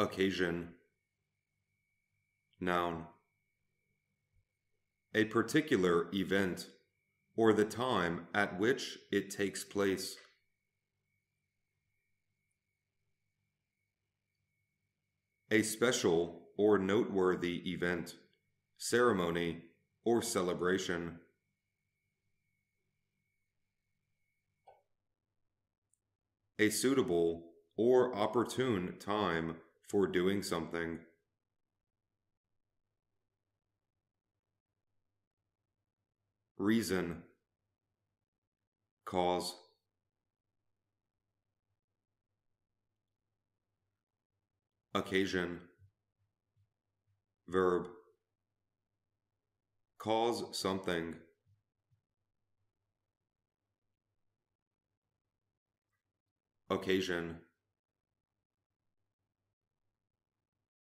Occasion Noun A particular event or the time at which it takes place. A special or noteworthy event, ceremony, or celebration. A suitable or opportune time for doing something reason cause occasion verb cause something occasion